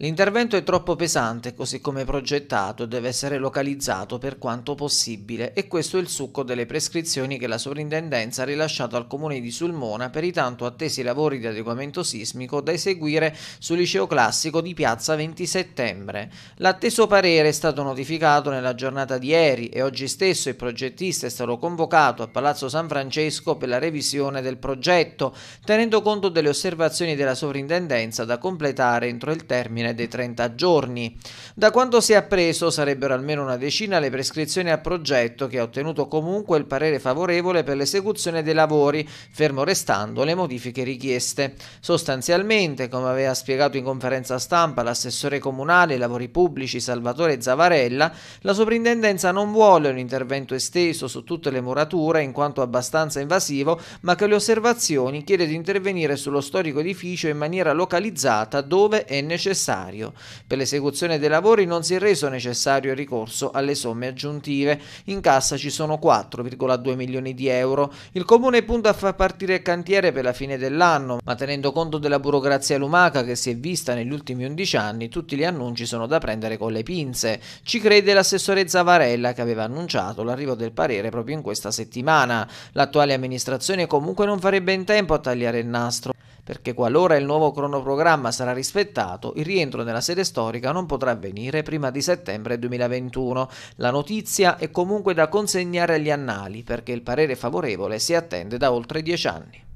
L'intervento è troppo pesante, così come progettato, deve essere localizzato per quanto possibile e questo è il succo delle prescrizioni che la sovrintendenza ha rilasciato al comune di Sulmona per i tanto attesi lavori di adeguamento sismico da eseguire sul liceo classico di piazza 20 settembre. L'atteso parere è stato notificato nella giornata di ieri e oggi stesso il progettista è stato convocato a Palazzo San Francesco per la revisione del progetto, tenendo conto delle osservazioni della sovrintendenza da completare entro il termine termine dei 30 giorni. Da quanto si è appreso sarebbero almeno una decina le prescrizioni a progetto che ha ottenuto comunque il parere favorevole per l'esecuzione dei lavori, fermo restando le modifiche richieste. Sostanzialmente, come aveva spiegato in conferenza stampa l'assessore comunale ai lavori pubblici Salvatore Zavarella, la soprintendenza non vuole un intervento esteso su tutte le murature in quanto abbastanza invasivo, ma che le osservazioni chiede di intervenire sullo storico edificio in maniera localizzata dove è necessario necessario. Per l'esecuzione dei lavori non si è reso necessario il ricorso alle somme aggiuntive. In cassa ci sono 4,2 milioni di euro. Il comune punta a far partire il cantiere per la fine dell'anno, ma tenendo conto della burocrazia lumaca che si è vista negli ultimi 11 anni, tutti gli annunci sono da prendere con le pinze. Ci crede l'assessore Zavarella che aveva annunciato l'arrivo del parere proprio in questa settimana. L'attuale amministrazione comunque non farebbe in tempo a tagliare il nastro perché qualora il nuovo cronoprogramma sarà rispettato, il rientro nella sede storica non potrà avvenire prima di settembre 2021. La notizia è comunque da consegnare agli annali perché il parere favorevole si attende da oltre dieci anni.